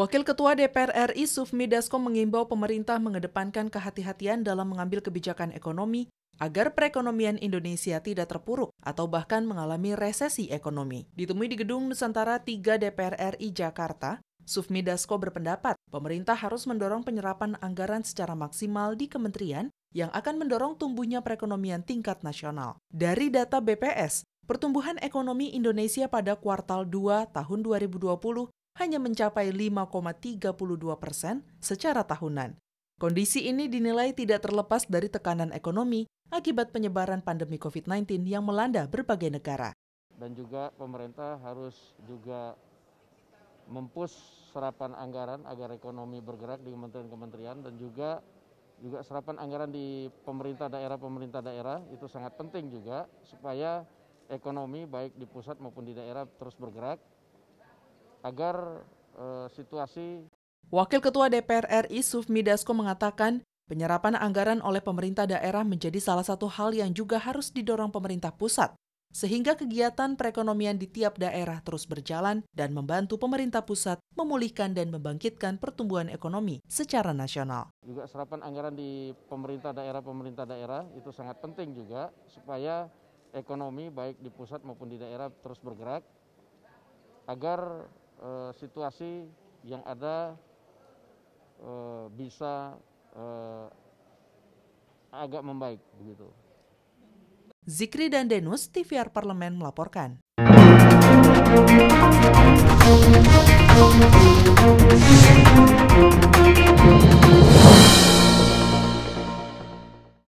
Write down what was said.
Wakil Ketua DPR RI Sufmi Dasko mengimbau pemerintah mengedepankan kehati-hatian dalam mengambil kebijakan ekonomi agar perekonomian Indonesia tidak terpuruk atau bahkan mengalami resesi ekonomi. Ditemui di Gedung Nusantara 3 DPR RI Jakarta, Sufmi Dasko berpendapat pemerintah harus mendorong penyerapan anggaran secara maksimal di kementerian yang akan mendorong tumbuhnya perekonomian tingkat nasional. Dari data BPS, pertumbuhan ekonomi Indonesia pada kuartal 2 tahun 2020 hanya mencapai 5,32 persen secara tahunan. Kondisi ini dinilai tidak terlepas dari tekanan ekonomi akibat penyebaran pandemi COVID-19 yang melanda berbagai negara. Dan juga pemerintah harus juga mempus serapan anggaran agar ekonomi bergerak di kementerian-kementerian dan juga juga serapan anggaran di pemerintah daerah pemerintah daerah itu sangat penting juga supaya ekonomi baik di pusat maupun di daerah terus bergerak agar e, situasi Wakil Ketua DPR RI Sufmi Dasko mengatakan penyerapan anggaran oleh pemerintah daerah menjadi salah satu hal yang juga harus didorong pemerintah pusat sehingga kegiatan perekonomian di tiap daerah terus berjalan dan membantu pemerintah pusat memulihkan dan membangkitkan pertumbuhan ekonomi secara nasional. Juga serapan anggaran di pemerintah daerah-pemerintah daerah itu sangat penting juga supaya ekonomi baik di pusat maupun di daerah terus bergerak agar Eh, situasi yang ada eh, bisa eh, agak membaik begitu. Zikri dan Denus, TVR Parlemen melaporkan.